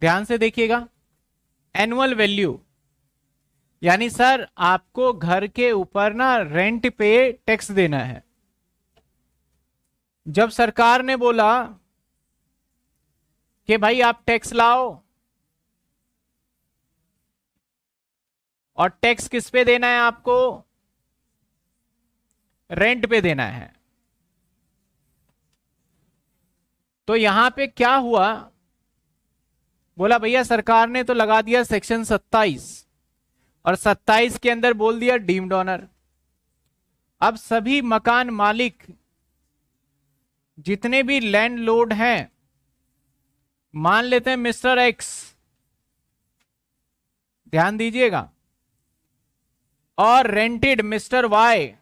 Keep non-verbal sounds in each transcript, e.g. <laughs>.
ध्यान से देखिएगा एनुअल वैल्यू यानी सर आपको घर के ऊपर ना रेंट पे टैक्स देना है जब सरकार ने बोला कि भाई आप टैक्स लाओ और टैक्स किस पे देना है आपको रेंट पे देना है तो यहां पे क्या हुआ बोला भैया सरकार ने तो लगा दिया सेक्शन 27 और 27 के अंदर बोल दिया डीम्ड ऑनर अब सभी मकान मालिक जितने भी लैंड लोड हैं मान लेते हैं मिस्टर एक्स ध्यान दीजिएगा और रेंटेड मिस्टर वाई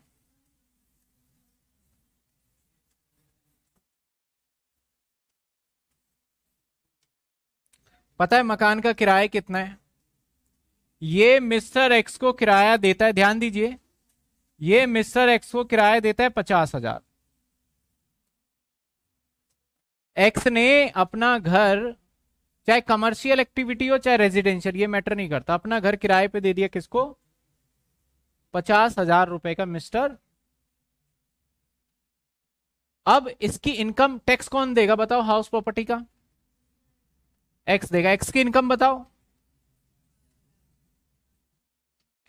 पता है मकान का किराया कितना है ये मिस्टर एक्स को किराया देता है ध्यान दीजिए ये मिस्टर एक्स को किराया देता है पचास हजार एक्स ने अपना घर चाहे कमर्शियल एक्टिविटी हो चाहे रेजिडेंशियल ये मैटर नहीं करता अपना घर किराए पे दे दिया किसको पचास हजार रुपए का मिस्टर अब इसकी इनकम टैक्स कौन देगा बताओ हाउस प्रॉपर्टी का एक्स देगा एक्स की इनकम बताओ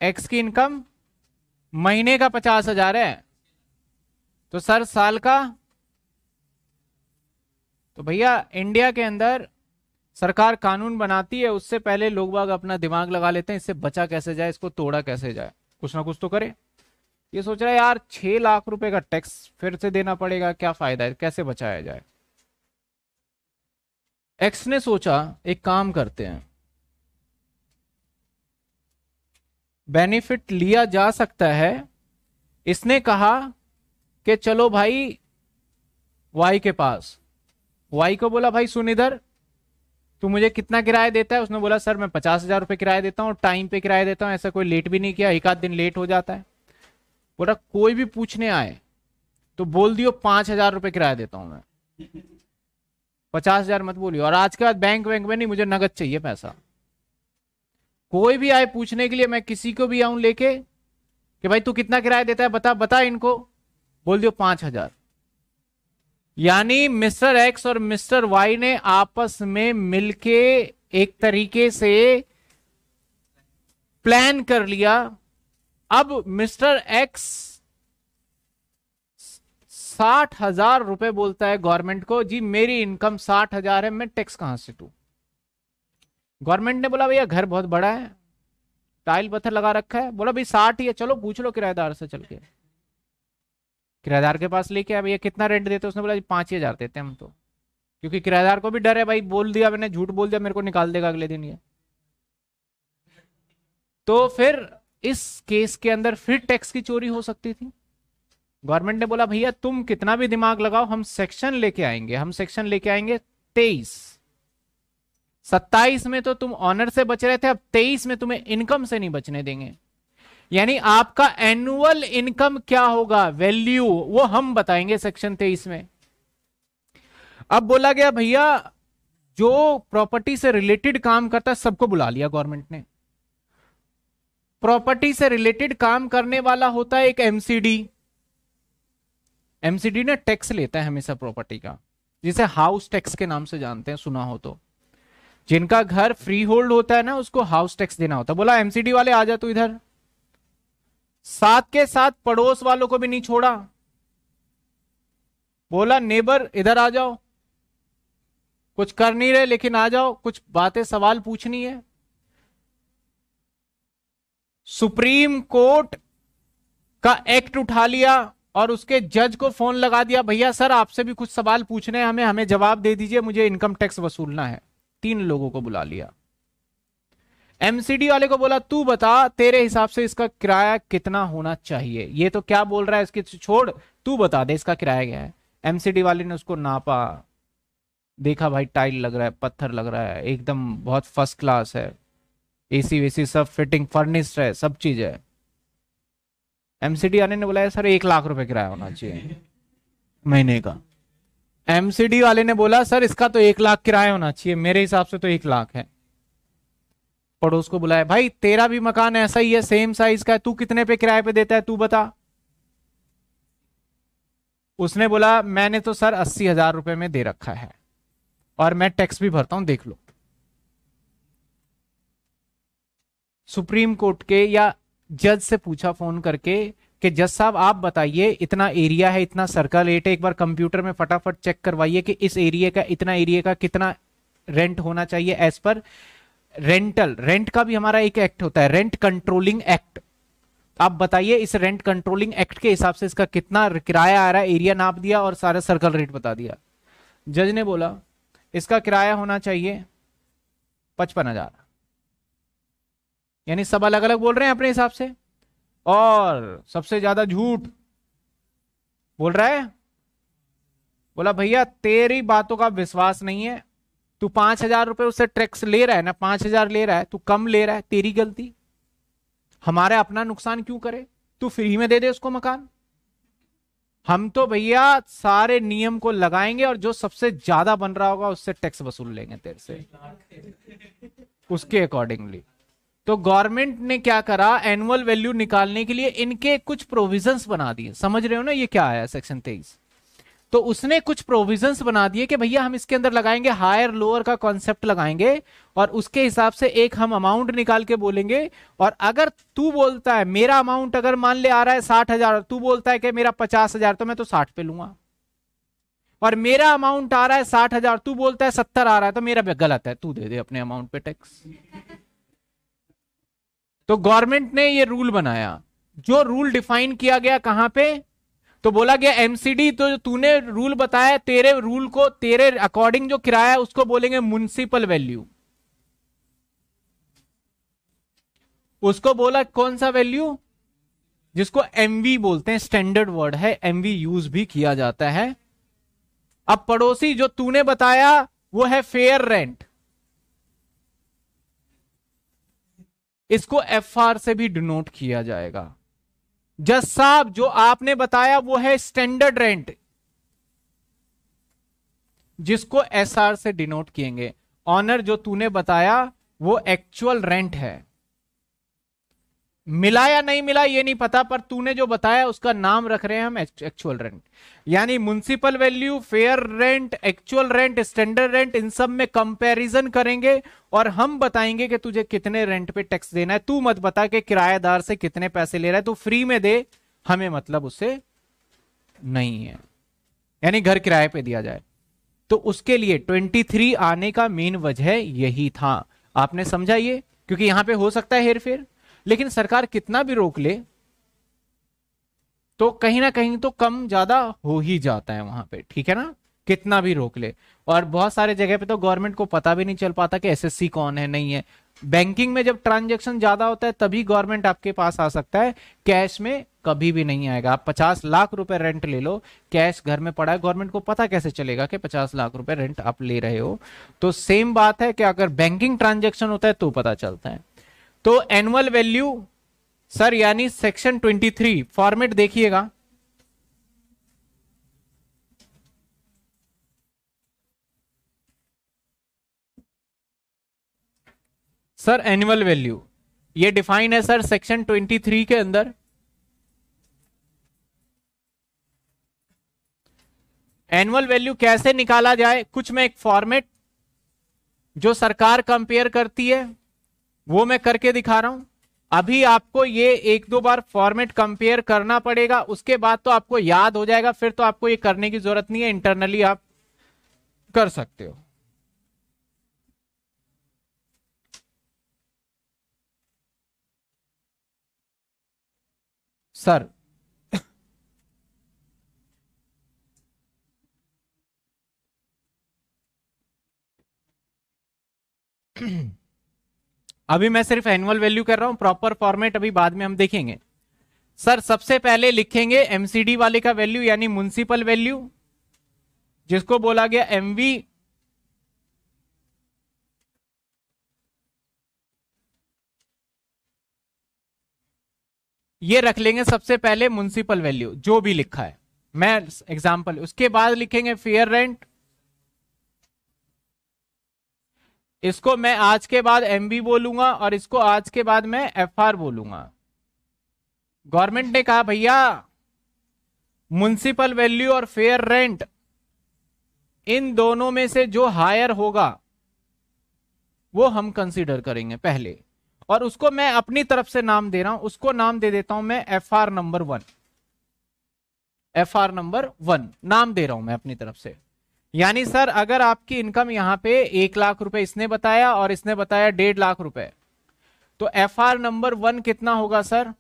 एक्स की इनकम महीने का पचास हजार है तो सर साल का तो भैया इंडिया के अंदर सरकार कानून बनाती है उससे पहले लोग बाग अपना दिमाग लगा लेते हैं इससे बचा कैसे जाए इसको तोड़ा कैसे जाए कुछ ना कुछ तो करे ये सोच रहा है यार छह लाख रुपए का टैक्स फिर से देना पड़ेगा क्या फायदा है कैसे बचाया जाए एक्स ने सोचा एक काम करते हैं बेनिफिट लिया जा सकता है इसने कहा कि चलो भाई वाई के पास वाई को बोला भाई सुन इधर तू मुझे कितना किराया देता है उसने बोला सर मैं पचास हजार रुपये किराया देता हूँ टाइम पे किराया देता हूँ ऐसा कोई लेट भी नहीं किया एक आध दिन लेट हो जाता है बोला कोई भी पूछने आए तो बोल दियो पांच हजार रुपये किराया देता हूँ मैं पचास हजार मत बोलिए और आज के बाद बैंक वैंक में नहीं मुझे नगद चाहिए पैसा कोई भी आए पूछने के लिए मैं किसी को भी आऊं लेके कि भाई तू कितना किराया देता है बता बता इनको बोल दियो पांच हजार यानी मिस्टर एक्स और मिस्टर वाई ने आपस में मिलके एक तरीके से प्लान कर लिया अब मिस्टर एक्स साठ हजार रुपए बोलता है गवर्नमेंट को जी मेरी इनकम साठ हजार है मैं टैक्स कहां से दू गवर्नमेंट ने बोला भैया घर बहुत बड़ा है टाइल पत्थर लगा रखा है बोला भाई साठ ही है चलो पूछ लो किराएदार से चल के किराएदार के पास लेके आया भैया कितना रेंट देते उसने बोला पांच हजार देते हम तो क्योंकि किराएदार को भी डर है भाई बोल दिया मैंने झूठ बोल दिया मेरे को निकाल देगा अगले दिन ये तो फिर इस केस के अंदर फिर टैक्स की चोरी हो सकती थी गवर्नमेंट ने बोला भैया तुम कितना भी दिमाग लगाओ हम सेक्शन लेके आएंगे हम सेक्शन लेके आएंगे तेईस सत्ताईस में तो तुम ऑनर से बच रहे थे अब तेईस में तुम्हें इनकम से नहीं बचने देंगे यानी आपका एनुअल इनकम क्या होगा वैल्यू वो हम बताएंगे सेक्शन तेईस में अब बोला गया भैया जो प्रॉपर्टी से रिलेटेड काम करता है सबको बुला लिया गवर्नमेंट ने प्रॉपर्टी से रिलेटेड काम करने वाला होता है एक एमसीडी एमसीडी ना टैक्स लेता है हमेशा प्रॉपर्टी का जिसे हाउस टैक्स के नाम से जानते हैं सुना हो तो जिनका घर फ्री होल्ड होता है ना उसको हाउस टैक्स देना होता है बोला एमसीडी वाले आ जा तू इधर साथ के साथ पड़ोस वालों को भी नहीं छोड़ा बोला नेबर इधर आ जाओ कुछ कर नहीं रहे लेकिन आ जाओ कुछ बातें सवाल पूछनी है सुप्रीम कोर्ट का एक्ट उठा लिया और उसके जज को फोन लगा दिया भैया सर आपसे भी कुछ सवाल पूछने हैं हमें हमें जवाब दे दीजिए मुझे इनकम टैक्स वसूलना है तीन लोगों को बुला लिया एमसीडी वाले को बोला तू बता तेरे हिसाब से इसका किराया कितना होना चाहिए ये तो क्या बोल रहा है इसकी छोड़ तू बता दे इसका किराया क्या है एमसीडी वाले ने उसको नापा देखा भाई टाइल लग रहा है पत्थर लग रहा है एकदम बहुत फर्स्ट क्लास है एसी वेसी सब फिटिंग फर्निश्ड है सब चीज है एमसीडी वाले ने बोला है सर एक लाख रुपए किराया होना चाहिए महीने का एमसीडी वाले ने बोला सर इसका तो एक लाख किराया होना चाहिए मेरे हिसाब से तो एक लाख है पड़ोस को बुलाया भाई तेरा भी मकान ऐसा ही है सेम साइज का है तू कितने पे किराए पे देता है तू बता उसने बोला मैंने तो सर अस्सी हजार रुपए में दे रखा है और मैं टैक्स भी भरता हूं देख लो सुप्रीम कोर्ट के या जज से पूछा फोन करके कि जज साहब आप बताइए इतना एरिया है इतना सर्कल रेट है एक बार कंप्यूटर में फटाफट चेक करवाइए कि इस एरिया का इतना एरिया का कितना रेंट होना चाहिए एज पर रेंटल रेंट का भी हमारा एक एक्ट होता है रेंट कंट्रोलिंग एक्ट आप बताइए इस रेंट कंट्रोलिंग एक्ट के हिसाब से इसका कितना किराया आ रहा है एरिया नाप दिया और सारा सर्कल रेट बता दिया जज ने बोला इसका किराया होना चाहिए पचपन हजार यानी सब अलग अलग बोल रहे हैं अपने हिसाब से और सबसे ज्यादा झूठ बोल रहा है बोला भैया तेरी बातों का विश्वास नहीं है तू पांच हजार रुपये उससे टैक्स ले रहा है ना पांच हजार ले रहा है तू कम ले रहा है तेरी गलती हमारा अपना नुकसान क्यों करे तू फ्री में दे दे उसको मकान हम तो भैया सारे नियम को लगाएंगे और जो सबसे ज्यादा बन रहा होगा उससे टैक्स वसूल लेंगे तेरे से उसके अकॉर्डिंगली तो गवर्नमेंट ने क्या करा एनुअल वैल्यू निकालने के लिए इनके कुछ प्रोविजंस बना दिए समझ रहे हो ना ये क्या आया सेक्शन तेईस तो उसने कुछ प्रोविजंस बना दिए कि भैया हम इसके अंदर लगाएंगे हायर लोअर का कॉन्सेप्ट लगाएंगे और उसके हिसाब से एक हम अमाउंट निकाल के बोलेंगे और अगर तू बोलता है मेरा अमाउंट अगर मान ले आ रहा है साठ हजार तू बोलता है कि मेरा पचास हजार तो मैं तो साठ पे लूंगा और मेरा अमाउंट आ रहा है साठ हजार तू बोलता है सत्तर आ रहा है तो मेरा गलत है तू दे दे अपने अमाउंट पे टैक्स तो गवर्नमेंट ने ये रूल बनाया जो रूल डिफाइन किया गया कहां पे तो बोला गया एमसीडी तो तूने रूल बताया तेरे रूल को तेरे अकॉर्डिंग जो किराया उसको बोलेंगे म्यूनिसिपल वैल्यू उसको बोला कौन सा वैल्यू जिसको एमवी बोलते हैं स्टैंडर्ड वर्ड है एमवी यूज भी किया जाता है अब पड़ोसी जो तूने बताया वो है फेयर रेंट इसको एफ आर से भी डिनोट किया जाएगा जज साहब जो आपने बताया वो है स्टैंडर्ड रेंट जिसको एस आर से डिनोट किएंगे ऑनर जो तूने बताया वो एक्चुअल रेंट है मिला या नहीं मिला ये नहीं पता पर तूने जो बताया उसका नाम रख रहे हैं हम एक्चुअल रेंट यानी municipal value fair rent actual rent standard rent इन सब में कंपैरिजन करेंगे और हम बताएंगे कि तुझे कितने रेंट पे टैक्स देना है तू मत बता कि किराएदार से कितने पैसे ले रहा है तू फ्री में दे हमें मतलब उससे नहीं है यानी घर किराए पर दिया जाए तो उसके लिए थ्री आने का मेन वजह यही था आपने समझा ये क्योंकि यहां पर हो सकता है फेर लेकिन सरकार कितना भी रोक ले तो कहीं ना कहीं तो कम ज्यादा हो ही जाता है वहां पे ठीक है ना कितना भी रोक ले और बहुत सारे जगह पे तो गवर्नमेंट को पता भी नहीं चल पाता कि एसएससी कौन है नहीं है बैंकिंग में जब ट्रांजेक्शन ज्यादा होता है तभी गवर्नमेंट आपके पास आ सकता है कैश में कभी भी नहीं आएगा आप पचास लाख रुपए रेंट ले लो कैश घर में पड़ा है गवर्नमेंट को पता कैसे चलेगा कि पचास लाख रुपए रेंट आप ले रहे हो तो सेम बात है कि अगर बैंकिंग ट्रांजेक्शन होता है तो पता चलता है तो एनुअल वैल्यू सर यानी सेक्शन 23 फॉर्मेट देखिएगा सर एनुअल वैल्यू ये डिफाइन है सर सेक्शन 23 के अंदर एनुअल वैल्यू कैसे निकाला जाए कुछ में एक फॉर्मेट जो सरकार कंपेयर करती है वो मैं करके दिखा रहा हूं अभी आपको ये एक दो बार फॉर्मेट कंपेयर करना पड़ेगा उसके बाद तो आपको याद हो जाएगा फिर तो आपको ये करने की जरूरत नहीं है इंटरनली आप कर सकते हो सर अभी मैं सिर्फ एनुअल वैल्यू कर रहा हूं प्रॉपर फॉर्मेट अभी बाद में हम देखेंगे सर सबसे पहले लिखेंगे एमसीडी वाले का वैल्यू यानी म्यूनसिपल वैल्यू जिसको बोला गया एमवी ये रख लेंगे सबसे पहले म्यूनसिपल वैल्यू जो भी लिखा है मैं एग्जांपल उसके बाद लिखेंगे फेयर रेंट इसको मैं आज के बाद एम बी बोलूंगा और इसको आज के बाद मैं एफ आर बोलूंगा गवर्नमेंट ने कहा भैया म्यूनसिपल वैल्यू और फेयर रेंट इन दोनों में से जो हायर होगा वो हम कंसीडर करेंगे पहले और उसको मैं अपनी तरफ से नाम दे रहा हूं उसको नाम दे देता हूं मैं F R number one F R number one नाम दे रहा हूं मैं अपनी तरफ से यानी सर अगर आपकी इनकम यहां पे एक लाख रुपए इसने बताया और इसने बताया डेढ़ लाख रुपए तो एफ आर नंबर वन कितना होगा सर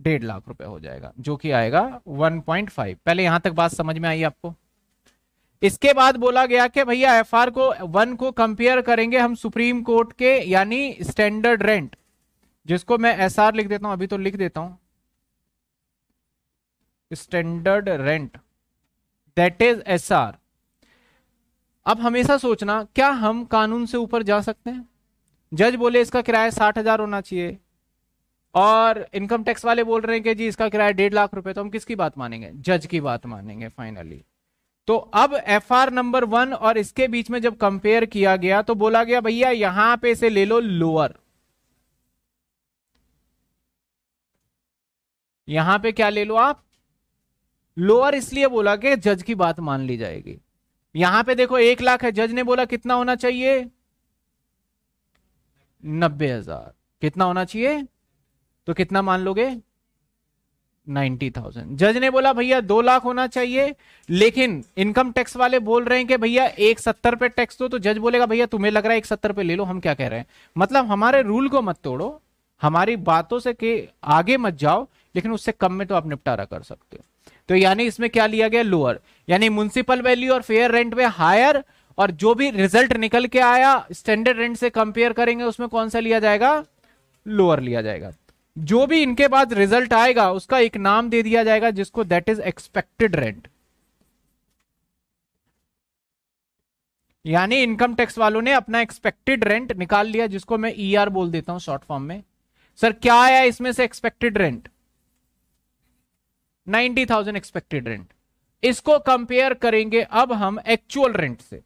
डेढ़ लाख रुपए हो जाएगा जो कि आएगा 1.5 पहले यहां तक बात समझ में आई आपको इसके बाद बोला गया कि भैया एफ आर को वन को कंपेयर करेंगे हम सुप्रीम कोर्ट के यानी स्टैंडर्ड रेंट जिसको मैं एस आर लिख देता हूं अभी तो लिख देता हूं standard rent that is S R अब हमेशा सोचना क्या हम कानून से ऊपर जा सकते हैं जज बोले इसका किराया साठ हजार होना चाहिए और इनकम टैक्स वाले बोल रहे हैं कि जी इसका किराया डेढ़ लाख रुपए तो हम किसकी बात मानेंगे जज की बात मानेंगे फाइनली तो अब एफ आर नंबर वन और इसके बीच में जब कंपेयर किया गया तो बोला गया भैया यहां पे इसे ले लो लोअर यहां पे क्या ले लो आप लोअर इसलिए बोला कि जज की बात मान ली जाएगी यहां पे देखो एक लाख है जज ने बोला कितना होना चाहिए नब्बे हजार कितना होना चाहिए तो कितना मान लोगे नाइन्टी थाउजेंड जज ने बोला भैया दो लाख होना चाहिए लेकिन इनकम टैक्स वाले बोल रहे हैं कि भैया एक सत्तर पे टैक्स दो तो जज बोलेगा भैया तुम्हें लग रहा है एक सत्तर पे ले लो हम क्या कह रहे हैं मतलब हमारे रूल को मत तोड़ो हमारी बातों से के आगे मत जाओ लेकिन उससे कम में तो आप निपटारा कर सकते हो तो यानी इसमें क्या लिया गया लोअर यानी म्यूनसिपल वैल्यू और फेयर रेंट में हायर और जो भी रिजल्ट निकल के आया स्टैंडर्ड रेंट से कंपेयर करेंगे उसमें कौन सा लिया जाएगा लोअर लिया जाएगा जो भी इनके बाद रिजल्ट आएगा उसका एक नाम दे दिया जाएगा जिसको दैट इज एक्सपेक्टेड रेंट यानी इनकम टैक्स वालों ने अपना एक्सपेक्टेड रेंट निकाल लिया जिसको मैं ईआर e ER बोल देता हूं शॉर्ट फॉर्म में सर क्या आया इसमें से expected rent ninety thousand expected rent इसको कंपेयर करेंगे अब हम एक्चुअल रेंट से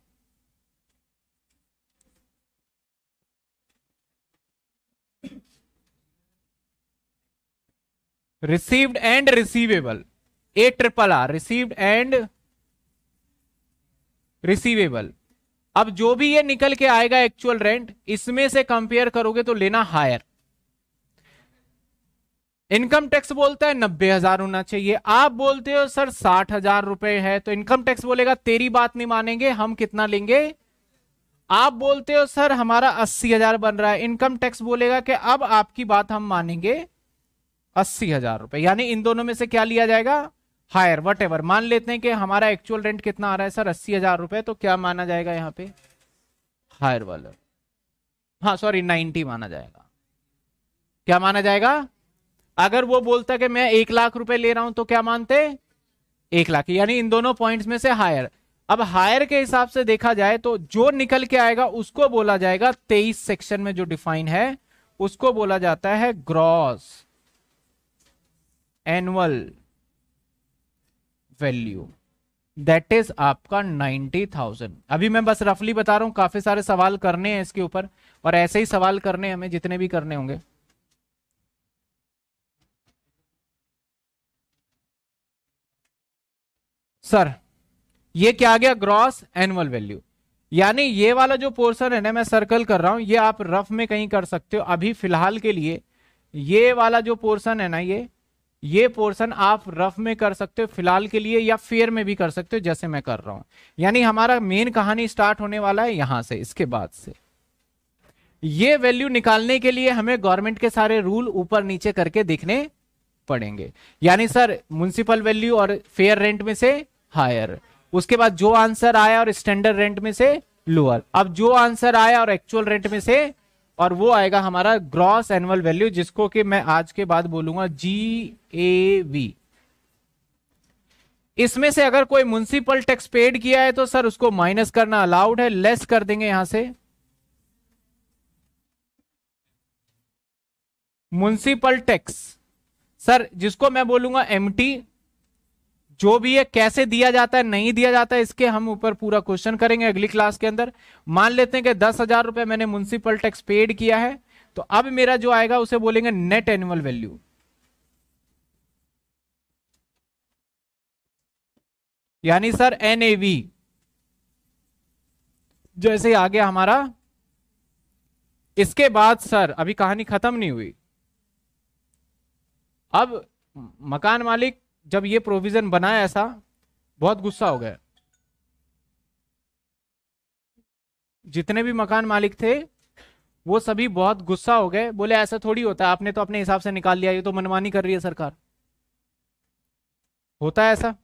received and receivable A triple R received and receivable अब जो भी ये निकल के आएगा एक्चुअल रेंट इसमें से कंपेयर करोगे तो लेना हायर इनकम टैक्स बोलता है नब्बे हजार होना चाहिए आप बोलते हो सर साठ हजार रुपए है तो इनकम टैक्स बोलेगा तेरी बात नहीं मानेंगे हम कितना लेंगे आप बोलते हो सर हमारा अस्सी हजार बन रहा है इनकम टैक्स बोलेगा कि अब आपकी बात हम मानेंगे अस्सी हजार रुपए यानी इन दोनों में से क्या लिया जाएगा हायर वट एवर मान लेते हैं कि हमारा एक्चुअल रेंट कितना आ रहा है सर अस्सी हजार रुपए तो क्या माना जाएगा यहाँ पे हायर वाला हाँ सॉरी नाइनटी माना जाएगा क्या माना जाएगा अगर वो बोलता कि मैं एक लाख रुपए ले रहा हूं तो क्या मानते एक लाख यानी इन दोनों पॉइंट्स में से हायर अब हायर के हिसाब से देखा जाए तो जो निकल के आएगा उसको बोला जाएगा तेईस सेक्शन में जो डिफाइन है उसको बोला जाता है gross annual value that is आपका नाइन्टी थाउजेंड अभी मैं बस रफली बता रहा हूं काफी सारे सवाल करने हैं इसके ऊपर और ऐसे ही सवाल करने हमें जितने भी करने होंगे सर ये क्या आ गया ग्रॉस एनुअल वैल्यू यानी ये वाला जो पोर्सन है ना मैं सर्कल कर रहा हूं ये आप रफ में कहीं कर सकते हो अभी फिलहाल के लिए ये वाला जो पोर्सन है ना ये ये पोर्सन आप रफ में कर सकते हो फिलहाल के लिए या फेयर में भी कर सकते हो जैसे मैं कर रहा हूं यानी हमारा मेन कहानी स्टार्ट होने वाला है यहां से इसके बाद से ये वैल्यू निकालने के लिए हमें गवर्नमेंट के सारे रूल ऊपर नीचे करके देखने पड़ेंगे यानी सर म्यूनिसिपल वैल्यू और फेयर रेंट में से हायर उसके बाद जो आंसर आया और स्टैंडर्ड रेंट में से लोअर अब जो आंसर आया और एक्चुअल रेंट में से और वो आएगा हमारा ग्रॉस एनुअल वैल्यू जिसको कि मैं आज के बाद बोलूंगा जी ए वी इसमें से अगर कोई म्यूनिसिपल टैक्स पेड किया है तो सर उसको माइनस करना अलाउड है लेस कर देंगे यहां से म्यूनिसिपल टैक्स सर जिसको मैं बोलूंगा एमटी जो भी है कैसे दिया जाता है नहीं दिया जाता है इसके हम ऊपर पूरा क्वेश्चन करेंगे अगली क्लास के अंदर मान लेते हैं कि दस हजार रुपए मैंने म्यूनसिपल टैक्स पेड किया है तो अब मेरा जो आएगा उसे बोलेंगे नेट एनुअल वैल्यू यानी सर एन जैसे आ गया हमारा इसके बाद सर अभी कहानी खत्म नहीं हुई अब मकान मालिक जब ये प्रोविजन बनाया ऐसा बहुत गुस्सा हो गए जितने भी मकान मालिक थे वो सभी बहुत गुस्सा हो गए बोले ऐसा थोड़ी होता है आपने तो अपने हिसाब से निकाल लिया ये तो मनमानी कर रही है सरकार होता है ऐसा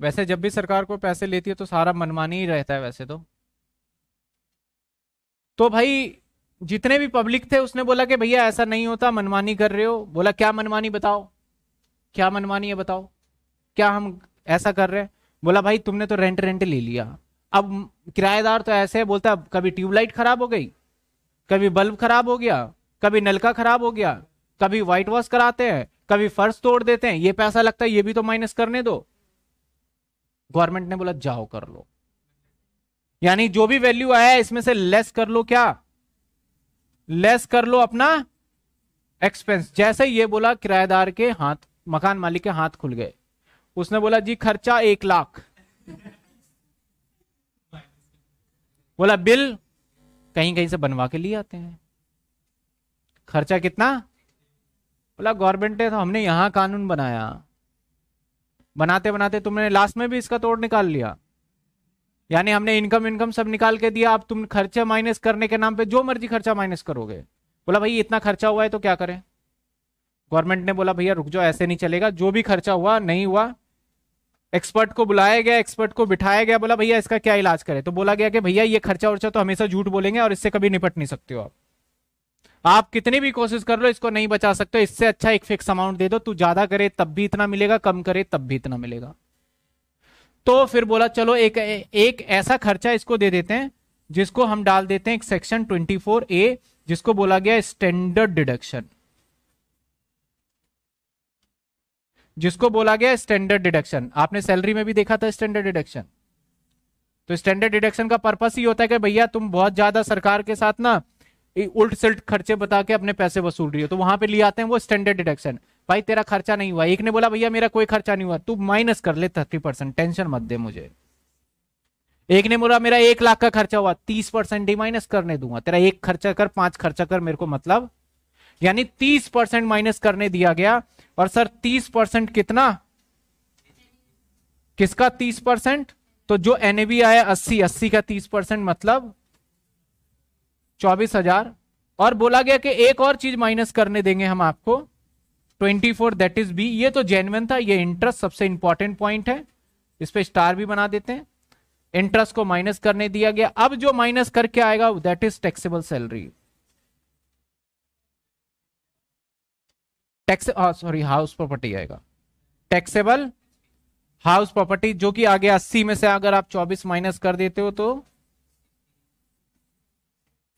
वैसे जब भी सरकार को पैसे लेती है तो सारा मनमानी ही रहता है वैसे तो तो भाई जितने भी पब्लिक थे उसने बोला कि भैया ऐसा नहीं होता मनमानी कर रहे हो बोला क्या मनमानी बताओ क्या मनमानी है बताओ क्या हम ऐसा कर रहे हैं बोला भाई तुमने तो रेंट रेंट ले लिया अब किराएदार तो ऐसे बोलता कभी ट्यूबलाइट खराब हो गई कभी बल्ब खराब हो गया कभी नलका खराब हो गया कभी व्हाइट वॉश कराते हैं कभी फर्श तोड़ देते हैं ये पैसा लगता है ये भी तो माइनस करने दो गवर्नमेंट ने बोला जाओ कर लो यानी जो भी वैल्यू आया इसमें से लेस कर लो क्या लेस कर लो अपना एक्सपेंस जैसे ये बोला किराएदार के हाथ मकान मालिक के हाथ खुल गए उसने बोला जी खर्चा एक लाख बोला बिल कहीं कहीं से बनवा के लिए आते हैं खर्चा कितना बोला गवर्नमेंट ने तो हमने यहां कानून बनाया बनाते बनाते तुमने लास्ट में भी इसका तोड़ निकाल लिया यानी हमने इनकम इनकम सब निकाल के दिया अब तुम खर्चा माइनस करने के नाम पे जो मर्जी खर्चा माइनस करोगे बोला भाई इतना खर्चा हुआ है तो क्या करें गवर्नमेंट ने बोला भैया रुक जाओ ऐसे नहीं चलेगा जो भी खर्चा हुआ नहीं हुआ एक्सपर्ट को बुलाया गया एक्सपर्ट को बिठाया गया बोला भैया इसका क्या इलाज करें तो बोला गया कि भैया ये खर्चा उर्चा तो हमेशा झूठ बोलेंगे और इससे कभी निपट नहीं सकते हो आप आप कितनी भी कोशिश कर लो इसको नहीं बचा सकते इससे अच्छा एक फिक्स अमाउंट दे दो तू ज्यादा करे तब भी इतना मिलेगा कम करे तब भी इतना मिलेगा तो फिर बोला चलो एक एक ऐसा खर्चा इसको दे देते हैं जिसको हम डाल देते हैं एक सेक्शन 24 ए जिसको बोला गया स्टैंडर्ड डिडक्शन जिसको बोला गया स्टैंडर्ड डिडक्शन आपने सैलरी में भी देखा था स्टैंडर्ड डिडक्शन तो स्टैंडर्ड डिडक्शन का पर्पस ही होता है कि भैया तुम बहुत ज्यादा सरकार के साथ ना उल्ट सिल्ट खर्चे बता के अपने पैसे वसूल रही हो तो वहां पे लिए आते हैं वो स्टैंडर्ड डिडक्शन भाई तेरा खर्चा नहीं हुआ एक ने बोला भैया मेरा कोई खर्चा नहीं हुआ तू माइनस कर ले थर्टी परसेंट टेंशन मत दे मुझे एक ने बोला मेरा एक लाख का खर्चा हुआ तीस परसेंट ही माइनस करने दूंगा तेरा एक खर्चा कर पांच खर्चा कर मेरे को मतलब यानी तीस परसेंट माइनस करने दिया गया और सर तीस परसेंट कितना किसका तीस परसेंट तो जो एन आया अस्सी अस्सी का तीस परसेंट मतलब चौबीस हजार और बोला गया कि एक और चीज माइनस करने देंगे हम आपको twenty four that is B ये तो जेनवन था ये इंटरेस्ट सबसे इंपॉर्टेंट पॉइंट है इस पर स्टार भी बना देते हैं इंटरेस्ट को माइनस करने दिया गया अब जो माइनस करके आएगा that is taxable salary tax sorry house property आएगा टैक्सेबल हाउस प्रॉपर्टी जो कि आगे अस्सी में से अगर आप चौबीस माइनस कर देते हो तो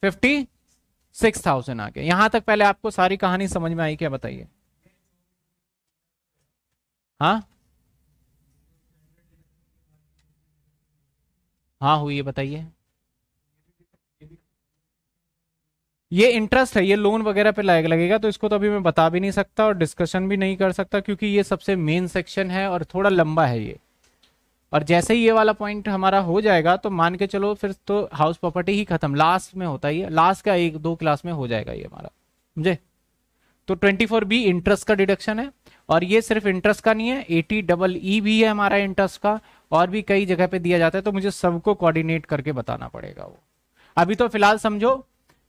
फिफ्टी सिक्स थाउजेंड आ गया यहां तक पहले आपको सारी कहानी समझ में आई क्या बताइए हाँ हाँ हुई है बताइए ये इंटरेस्ट है ये लोन वगैरह पे लाइक लगेगा तो इसको तो अभी मैं बता भी नहीं सकता और डिस्कशन भी नहीं कर सकता क्योंकि ये सबसे मेन सेक्शन है और थोड़ा लंबा है ये और जैसे ही ये वाला पॉइंट हमारा हो जाएगा तो मान के चलो फिर तो हाउस प्रॉपर्टी ही खत्म लास्ट में होता है लास्ट का एक दो क्लास में हो जाएगा ये हमारा समझे तो ट्वेंटी फोर बी इंटरेस्ट का डिडक्शन है और ये सिर्फ इंटरेस्ट का नहीं है एटी डबल ई भी है हमारा इंटरेस्ट का और भी कई जगह पे दिया जाता है तो मुझे सबको कोऑर्डिनेट करके बताना पड़ेगा वो अभी तो फिलहाल समझो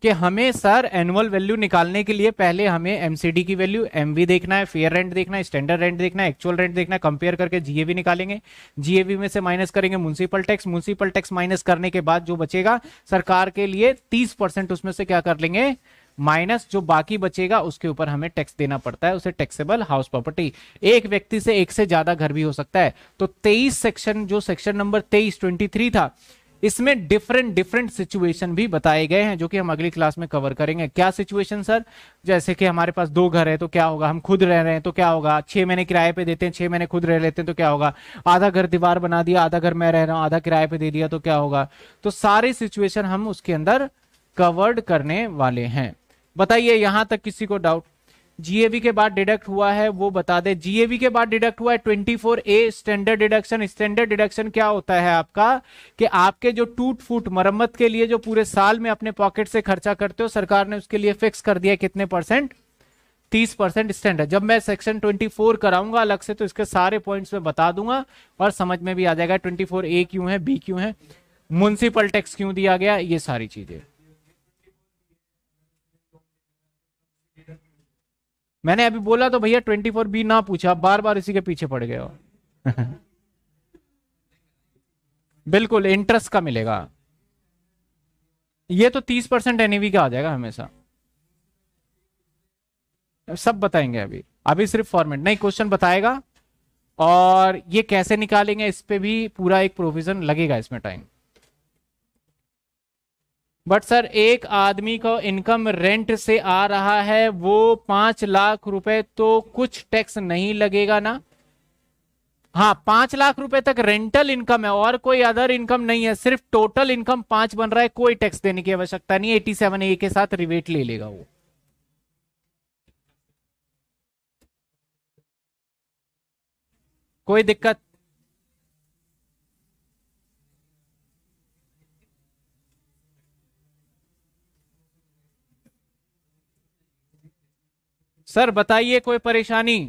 कि हमें सर एनुअल वैल्यू निकालने के लिए पहले हमें एमसीडी की वैल्यू एमवी देखना है फेयर रेंट देखना है स्टैंडर्ड रेंट देखना है एक्चुअल रेंट देखना है कंपेयर करके जीएवी निकालेंगे जीएवी में से माइनस करेंगे municipal tax municipal tax minus करने के बाद जो बचेगा सरकार के लिए तीस उसमें से क्या कर लेंगे माइनस जो बाकी बचेगा उसके ऊपर हमें टैक्स देना पड़ता है उसे टैक्सेबल हाउस प्रॉपर्टी एक व्यक्ति से एक से ज्यादा घर भी हो सकता है तो तेईस सेक्शन जो सेक्शन नंबर तेईस ट्वेंटी थ्री था इसमें डिफरेंट डिफरेंट सिचुएशन भी बताए गए हैं जो कि हम अगली क्लास में कवर करेंगे क्या सिचुएशन सर जैसे कि हमारे पास दो घर है तो क्या होगा हम खुद रह रहे हैं तो क्या होगा छह महीने किराए पे देते हैं छह महीने खुद रह लेते हैं तो क्या होगा आधा घर दीवार बना दिया आधा घर मैं रह रहा हूं आधा किराए पे दे दिया तो क्या होगा तो सारे सिचुएशन हम उसके अंदर कवर्ड करने वाले हैं बताइए यहां तक किसी को डाउट जीएवी के बाद डिडक्ट हुआ है वो बता दे जीएवी के बाद डिडक्ट हुआ है twenty four A standard deduction standard deduction क्या होता है आपका कि आपके जो टूट फूट मरम्मत के लिए जो पूरे साल में अपने पॉकेट से खर्चा करते हो सरकार ने उसके लिए फिक्स कर दिया कितने परसेंट तीस परसेंट स्टैंडर्ड जब मैं सेक्शन ट्वेंटी फोर कराऊंगा अलग से तो इसके सारे पॉइंट्स में बता दूंगा और समझ में भी आ जाएगा ट्वेंटी फोर ए क्यों है बी क्यों है म्यूनसिपल टैक्स क्यों दिया गया ये सारी चीजें मैंने अभी बोला तो भैया ट्वेंटी फोर बी ना पूछा बार बार इसी के पीछे पड़ गए हो <laughs> बिल्कुल इंटरेस्ट का मिलेगा ये तो तीस परसेंट एनईवी e का आ जाएगा हमेशा सब बताएंगे अभी अभी सिर्फ फॉर्मेट नहीं क्वेश्चन बताएगा और ये कैसे निकालेंगे इस पर भी पूरा एक प्रोविजन लगेगा इसमें टाइम बट सर एक आदमी का इनकम रेंट से आ रहा है वो पांच लाख रुपए तो कुछ टैक्स नहीं लगेगा ना हाँ पांच लाख रुपए तक रेंटल इनकम है और कोई अदर इनकम नहीं है सिर्फ टोटल इनकम पांच बन रहा है कोई टैक्स देने की आवश्यकता नहीं एटी सेवन ए के साथ रिवेट ले लेगा वो कोई दिक्कत सर बताइए कोई परेशानी